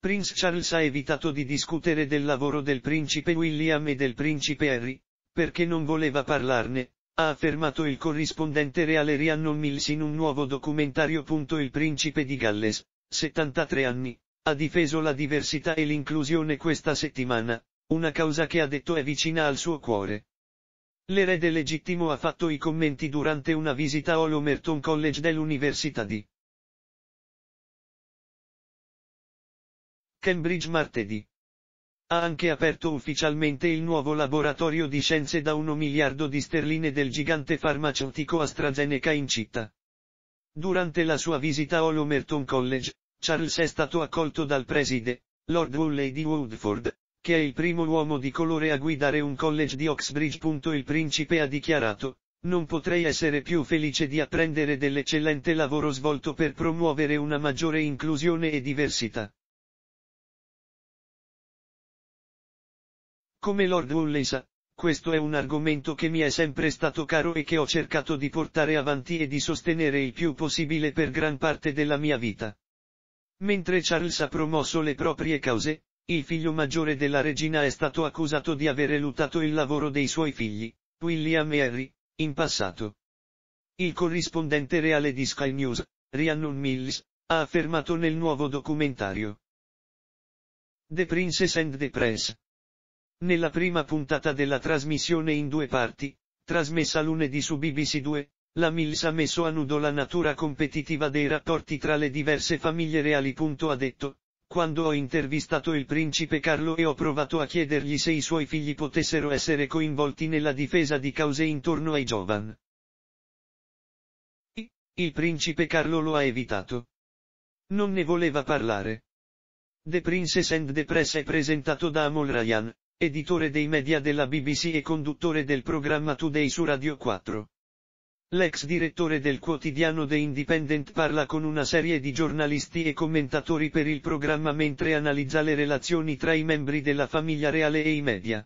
Prince Charles ha evitato di discutere del lavoro del principe William e del principe Harry, perché non voleva parlarne, ha affermato il corrispondente reale Rhiannon Mills in un nuovo documentario. Il principe di Galles, 73 anni, ha difeso la diversità e l'inclusione questa settimana, una causa che ha detto è vicina al suo cuore. L'erede legittimo ha fatto i commenti durante una visita all'Omerton College dell'Università di Cambridge martedì. Ha anche aperto ufficialmente il nuovo laboratorio di scienze da 1 miliardo di sterline del gigante farmaceutico AstraZeneca in città. Durante la sua visita a all'Homerton College, Charles è stato accolto dal preside, Lord Woolley di Woodford, che è il primo uomo di colore a guidare un college di Oxbridge. Il principe ha dichiarato, non potrei essere più felice di apprendere dell'eccellente lavoro svolto per promuovere una maggiore inclusione e diversità. Come Lord Woolley sa, questo è un argomento che mi è sempre stato caro e che ho cercato di portare avanti e di sostenere il più possibile per gran parte della mia vita. Mentre Charles ha promosso le proprie cause, il figlio maggiore della regina è stato accusato di aver eluttato il lavoro dei suoi figli, William e Harry, in passato. Il corrispondente reale di Sky News, Rhiannon Mills, ha affermato nel nuovo documentario. The Princess and the Prince. Nella prima puntata della trasmissione in due parti, trasmessa lunedì su BBC2, la Mills ha messo a nudo la natura competitiva dei rapporti tra le diverse famiglie reali. Ha detto, quando ho intervistato il principe Carlo e ho provato a chiedergli se i suoi figli potessero essere coinvolti nella difesa di cause intorno ai giovani. Il principe Carlo lo ha evitato. Non ne voleva parlare. The Princess and the Press è presentato da Amol Ryan, editore dei media della BBC e conduttore del programma Today su Radio 4. L'ex direttore del quotidiano The Independent parla con una serie di giornalisti e commentatori per il programma mentre analizza le relazioni tra i membri della famiglia reale e i media.